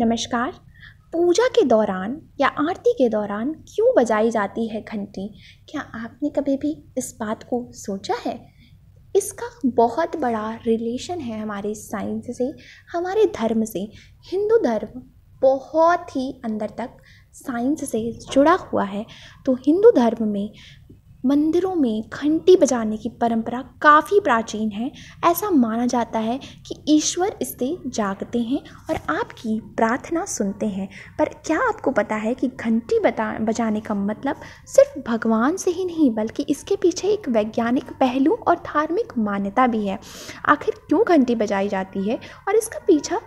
नमस्कार पूजा के दौरान या आरती के दौरान क्यों बजाई जाती है घंटी क्या आपने कभी भी इस बात को सोचा है इसका बहुत बड़ा रिलेशन है हमारे साइंस से हमारे धर्म से हिंदू धर्म बहुत ही अंदर तक साइंस से जुड़ा हुआ है तो हिंदू धर्म में मंदिरों में घंटी बजाने की परंपरा काफ़ी प्राचीन है ऐसा माना जाता है कि ईश्वर इससे जागते हैं और आपकी प्रार्थना सुनते हैं पर क्या आपको पता है कि घंटी बता बजाने का मतलब सिर्फ भगवान से ही नहीं बल्कि इसके पीछे एक वैज्ञानिक पहलू और धार्मिक मान्यता भी है आखिर क्यों घंटी बजाई जाती है और इसका पीछा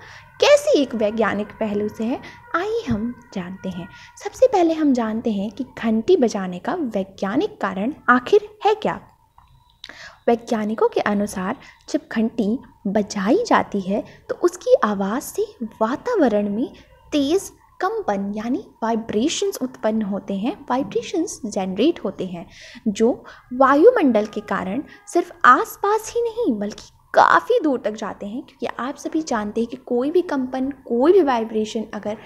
कैसी एक वैज्ञानिक पहलू से है आइए हम जानते हैं सबसे पहले हम जानते हैं कि घंटी बजाने का वैज्ञानिक कारण आखिर है क्या वैज्ञानिकों के अनुसार जब घंटी बजाई जाती है तो उसकी आवाज़ से वातावरण में तेज़ कंपन यानी वाइब्रेशंस उत्पन्न होते हैं वाइब्रेशंस जनरेट होते हैं जो वायुमंडल के कारण सिर्फ आसपास ही नहीं बल्कि काफ़ी दूर तक जाते हैं क्योंकि आप सभी जानते हैं कि कोई भी कंपन कोई भी वाइब्रेशन अगर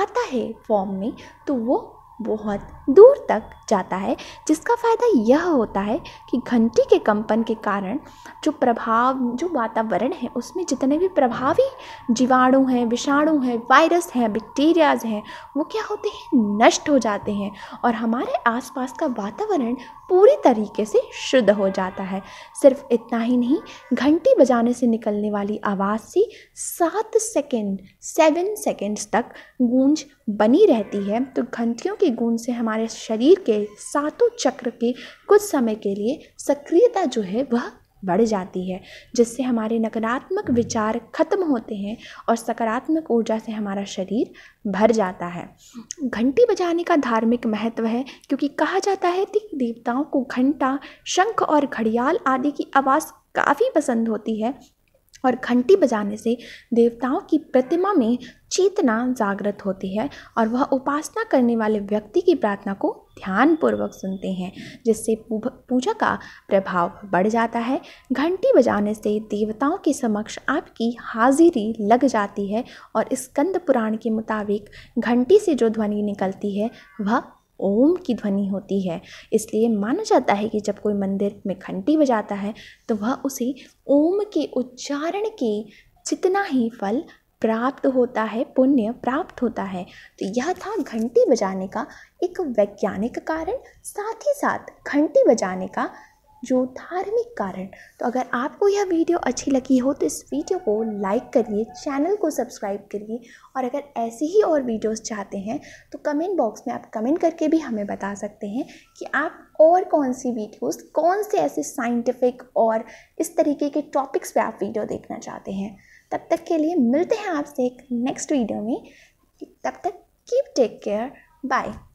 आता है फॉर्म में तो वो बहुत दूर तक जाता है जिसका फ़ायदा यह होता है कि घंटी के कंपन के कारण जो प्रभाव जो वातावरण है उसमें जितने भी प्रभावी जीवाणु हैं विषाणु हैं वायरस हैं बैक्टीरियाज हैं वो क्या होते हैं नष्ट हो जाते हैं और हमारे आसपास का वातावरण पूरी तरीके से शुद्ध हो जाता है सिर्फ इतना ही नहीं घंटी बजाने से निकलने वाली आवाज़ से सात सेकेंड सेवन सेकेंड्स तक गूंज बनी रहती है तो घंटियों की की गूंज से हमारे शरीर के सातों चक्र के कुछ समय के लिए सक्रियता जो है वह बढ़ जाती है जिससे हमारे नकारात्मक विचार खत्म होते हैं और सकारात्मक ऊर्जा से हमारा शरीर भर जाता है घंटी बजाने का धार्मिक महत्व है क्योंकि कहा जाता है कि देवताओं को घंटा शंख और घड़ियाल आदि की आवाज़ काफ़ी पसंद होती है और घंटी बजाने से देवताओं की प्रतिमा में चेतना जागृत होती है और वह उपासना करने वाले व्यक्ति की प्रार्थना को ध्यानपूर्वक सुनते हैं जिससे पूजा का प्रभाव बढ़ जाता है घंटी बजाने से देवताओं के समक्ष आपकी हाजिरी लग जाती है और स्कंद पुराण के मुताबिक घंटी से जो ध्वनि निकलती है वह ओम की ध्वनि होती है इसलिए माना जाता है कि जब कोई मंदिर में घंटी बजाता है तो वह उसे ओम के उच्चारण के जितना ही फल प्राप्त होता है पुण्य प्राप्त होता है तो यह था घंटी बजाने का एक वैज्ञानिक कारण साथ ही साथ घंटी बजाने का जो धार्मिक कारण तो अगर आपको यह वीडियो अच्छी लगी हो तो इस वीडियो को लाइक करिए चैनल को सब्सक्राइब करिए और अगर ऐसी ही और वीडियोस चाहते हैं तो कमेंट बॉक्स में आप कमेंट करके भी हमें बता सकते हैं कि आप और कौन सी वीडियोस कौन से ऐसे साइंटिफिक और इस तरीके के टॉपिक्स पर आप वीडियो देखना चाहते हैं तब तक के लिए मिलते हैं आपसे एक नेक्स्ट वीडियो में तब तक कीप टेक केयर बाय